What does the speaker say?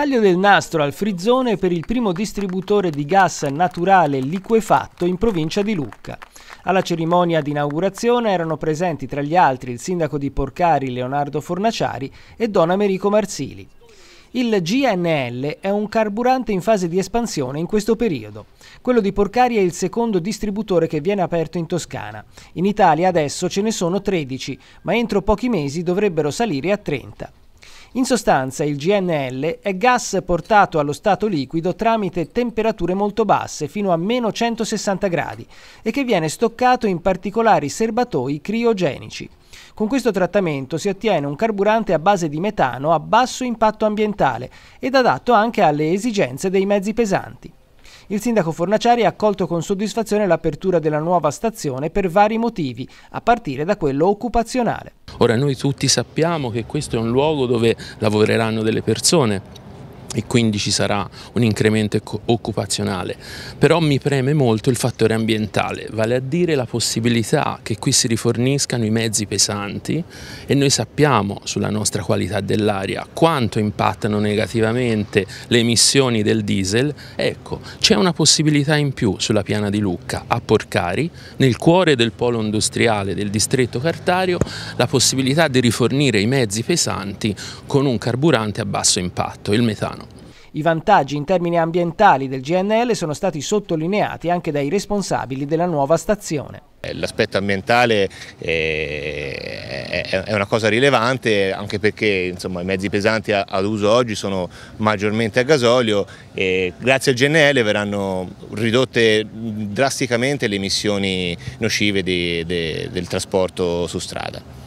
Taglio del nastro al frizzone per il primo distributore di gas naturale liquefatto in provincia di Lucca. Alla cerimonia di inaugurazione erano presenti tra gli altri il sindaco di Porcari Leonardo Fornaciari e Don Americo Marsili. Il GNL è un carburante in fase di espansione in questo periodo. Quello di Porcari è il secondo distributore che viene aperto in Toscana. In Italia adesso ce ne sono 13, ma entro pochi mesi dovrebbero salire a 30. In sostanza il GNL è gas portato allo stato liquido tramite temperature molto basse, fino a meno 160 gradi, e che viene stoccato in particolari serbatoi criogenici. Con questo trattamento si ottiene un carburante a base di metano a basso impatto ambientale ed adatto anche alle esigenze dei mezzi pesanti. Il sindaco Fornaciari ha accolto con soddisfazione l'apertura della nuova stazione per vari motivi, a partire da quello occupazionale. Ora noi tutti sappiamo che questo è un luogo dove lavoreranno delle persone, e quindi ci sarà un incremento occupazionale. Però mi preme molto il fattore ambientale, vale a dire la possibilità che qui si riforniscano i mezzi pesanti e noi sappiamo sulla nostra qualità dell'aria quanto impattano negativamente le emissioni del diesel. Ecco, c'è una possibilità in più sulla piana di Lucca, a Porcari, nel cuore del polo industriale del distretto cartario, la possibilità di rifornire i mezzi pesanti con un carburante a basso impatto, il metano. I vantaggi in termini ambientali del GNL sono stati sottolineati anche dai responsabili della nuova stazione. Eh, l'aspetto ambientale eh, è una cosa rilevante anche perché insomma, i mezzi pesanti ad uso oggi sono maggiormente a gasolio e grazie al GNL verranno ridotte mm, drasticamente le emissioni nocive di, de, del trasporto su strada.